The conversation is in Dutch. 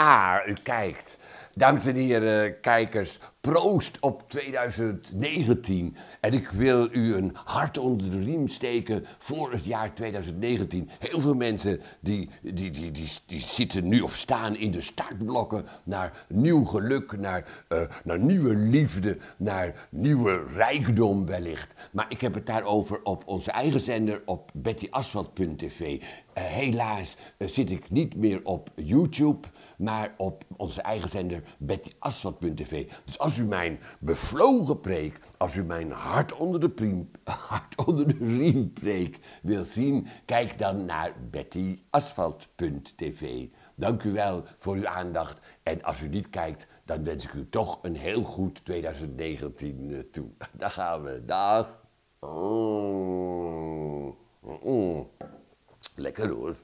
Ah, u kijkt. Dames en heren, kijkers, proost op 2019. En ik wil u een hart onder de riem steken voor het jaar 2019. Heel veel mensen die, die, die, die, die zitten nu of staan in de startblokken naar nieuw geluk, naar, eh, naar nieuwe liefde, naar nieuwe rijkdom wellicht. Maar ik heb het daarover op onze eigen zender op bettyasfalt.tv. Eh, helaas eh, zit ik niet meer op YouTube maar op onze eigen zender BettyAsfalt.tv. Dus als u mijn bevlogen preek, als u mijn hart onder de, priem, hart onder de riem preek wil zien, kijk dan naar bettyasfalt.tv. Dank u wel voor uw aandacht en als u niet kijkt, dan wens ik u toch een heel goed 2019 eh, toe. Daar gaan we. Dag. Oh. Mm. Lekker hoor.